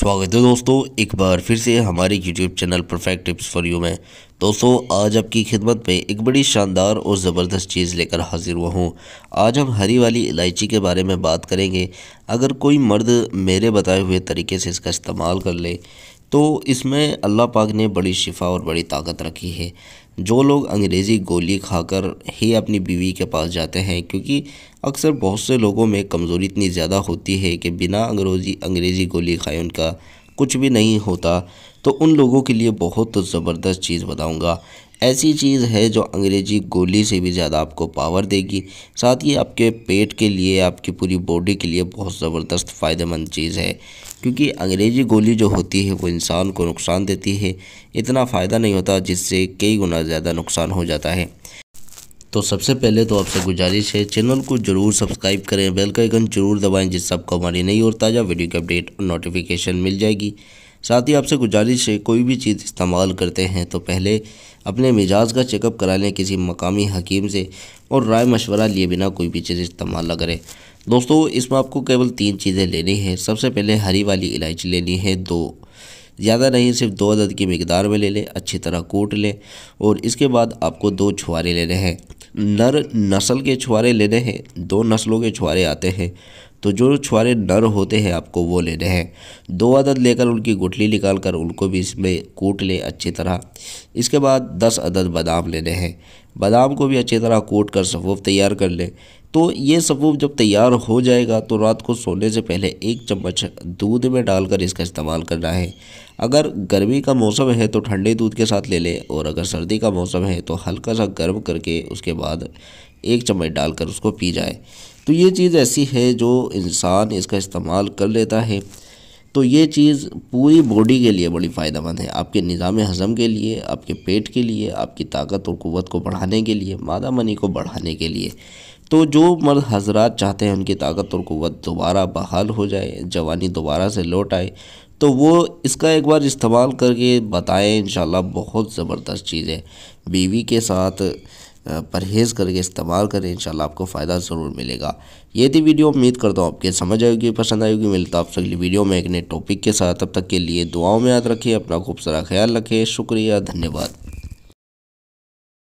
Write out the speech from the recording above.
स्वागत है दोस्तों एक बार फिर से हमारे YouTube channel perfect tips for you में दोस्तों आज आपकी खिदमत में एक बड़ी शानदार और ज़बरदस्त चीज़ लेकर हाजिर हुआ हूँ आज हम हरी वाली इलायची के बारे में बात करेंगे अगर कोई मर्द मेरे बताए हुए तरीके से इसका इस्तेमाल कर ले तो इसमें अल्लाह पाक ने बड़ी शिफा और बड़ी ताकत रखी है जो लोग अंग्रेज़ी गोली खाकर ही अपनी बीवी के पास जाते हैं क्योंकि अक्सर बहुत से लोगों में कमज़ोरी इतनी ज़्यादा होती है कि बिना अंग्रेज़ी अंग्रेज़ी गोली खाए उनका कुछ भी नहीं होता तो उन लोगों के लिए बहुत ज़बरदस्त चीज़ बताऊँगा ऐसी चीज़ है जो अंग्रेजी गोली से भी ज़्यादा आपको पावर देगी साथ ही आपके पेट के लिए आपकी पूरी बॉडी के लिए बहुत ज़बरदस्त फ़ायदेमंद चीज़ है क्योंकि अंग्रेजी गोली जो होती है वो इंसान को नुकसान देती है इतना फ़ायदा नहीं होता जिससे कई गुना ज़्यादा नुकसान हो जाता है तो सबसे पहले तो आपसे गुजारिश है चैनल को जरूर सब्सक्राइब करें बेल का आइकन जरूर दबाएं जिससे आपको हमारी नई और ताज़ा वीडियो की अपडेट और नोटिफिकेशन मिल जाएगी साथ ही आपसे गुजारिश है कोई भी चीज़ इस्तेमाल करते हैं तो पहले अपने मिजाज का चेकअप करा लें किसी मकामी हकीम से और राय मशवरा लिए बिना कोई भी चीज़ इस्तेमाल ना करें दोस्तों इसमें आपको केवल तीन चीज़ें लेनी है सबसे पहले हरी वाली इलायची लेनी है दो ज़्यादा नहीं सिर्फ दो अदद की मकदार में ले लें अच्छी तरह कूट लें और इसके बाद आपको दो छुआरे लेने हैं नर नस्ल के छुआरे लेने हैं दो नस्लों के छुआरे आते हैं तो जो छुआरे नर होते हैं आपको वो लेने हैं दो अदद लेकर उनकी गुठली निकाल कर उनको भी इसमें कूट लें अच्छी तरह इसके बाद दस अदद बादाम लेने हैं बादाम को भी अच्छी तरह कूट कर सफ़ूफ तैयार कर लें तो ये सफ़ूफ जब तैयार हो जाएगा तो रात को सोने से पहले एक चम्मच दूध में डालकर इसका इस्तेमाल करना है अगर गर्मी का मौसम है तो ठंडे दूध के साथ ले लें और अगर सर्दी का मौसम है तो हल्का सा गर्म करके उसके बाद एक चम्मच डालकर उसको पी जाए तो ये चीज़ ऐसी है जो इंसान इसका इस्तेमाल कर लेता है तो ये चीज़ पूरी बॉडी के लिए बड़ी फ़ायदेमंद है आपके निज़ाम हज़म के लिए आपके पेट के लिए आपकी ताकत और क़वत को बढ़ाने के लिए मादा मनी को बढ़ाने के लिए तो जो मर्द हजरात चाहते हैं उनकी ताकत और क़वत दोबारा बहाल हो जाए जवानी दोबारा से लौट आए तो वो इसका एक बार इस्तेमाल करके बताएं इन बहुत ज़बरदस्त चीज़ है बीवी के साथ परहेज़ करके इस्तेमाल करें इंशाल्लाह आपको फ़ायदा ज़रूर मिलेगा ये थी वीडियो उम्मीद करता हूँ आपके समझ आएगी पसंद आएगी मिलता आप अगली वीडियो में एक नए टॉपिक के साथ तब तक के लिए दुआओं में याद रखिए अपना खूब सारा ख्याल रखें शुक्रिया धन्यवाद